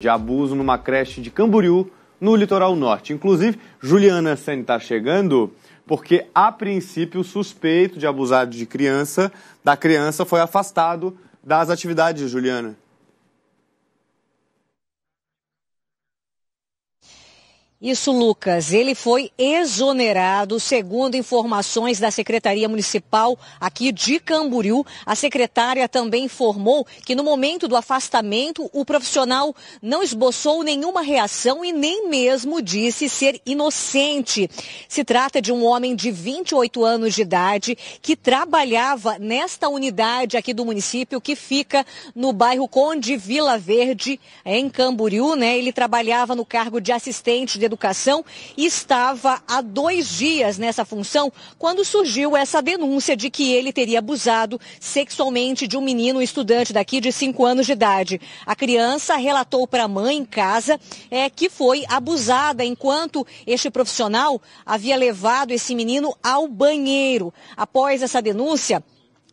de abuso numa creche de Camboriú, no litoral norte. Inclusive, Juliana Sen está chegando porque, a princípio, o suspeito de abusado de criança, da criança, foi afastado das atividades, Juliana. Isso, Lucas. Ele foi exonerado, segundo informações da Secretaria Municipal aqui de Camboriú. A secretária também informou que no momento do afastamento, o profissional não esboçou nenhuma reação e nem mesmo disse ser inocente. Se trata de um homem de 28 anos de idade que trabalhava nesta unidade aqui do município que fica no bairro Conde Vila Verde, em Camboriú, né? Ele trabalhava no cargo de assistente de Educação estava há dois dias nessa função quando surgiu essa denúncia de que ele teria abusado sexualmente de um menino estudante daqui de cinco anos de idade. A criança relatou para a mãe em casa é, que foi abusada enquanto este profissional havia levado esse menino ao banheiro. Após essa denúncia,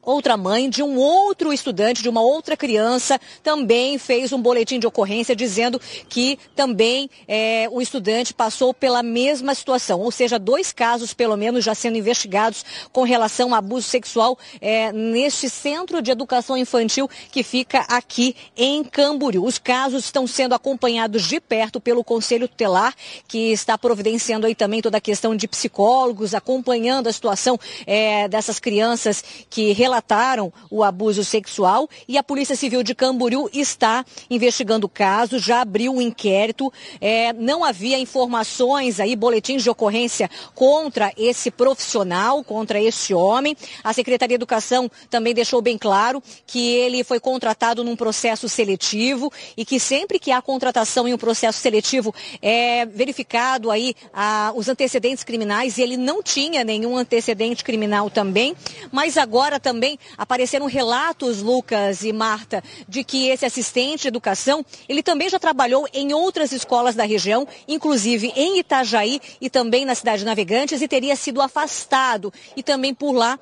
outra mãe de um outro estudante, de uma outra criança, também fez um boletim de ocorrência dizendo que também é, o estudante passou pela mesma situação, ou seja, dois casos pelo menos já sendo investigados com relação a abuso sexual é, neste centro de educação infantil que fica aqui em Camboriú. Os casos estão sendo acompanhados de perto pelo Conselho Tutelar, que está providenciando aí também toda a questão de psicólogos, acompanhando a situação é, dessas crianças que relacionam relataram o abuso sexual e a Polícia Civil de Camboriú está investigando o caso, já abriu um inquérito. É, não havia informações aí, boletins de ocorrência contra esse profissional, contra esse homem. A Secretaria de Educação também deixou bem claro que ele foi contratado num processo seletivo e que sempre que há contratação em um processo seletivo é verificado aí a, os antecedentes criminais e ele não tinha nenhum antecedente criminal também, mas agora também também apareceram relatos, Lucas e Marta, de que esse assistente de educação, ele também já trabalhou em outras escolas da região, inclusive em Itajaí e também na cidade de Navegantes, e teria sido afastado. E também por lá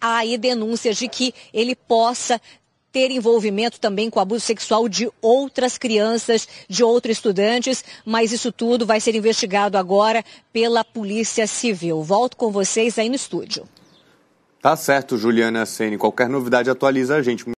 há aí denúncias de que ele possa ter envolvimento também com abuso sexual de outras crianças, de outros estudantes, mas isso tudo vai ser investigado agora pela Polícia Civil. Volto com vocês aí no estúdio. Tá certo, Juliana Sene. Qualquer novidade atualiza a gente.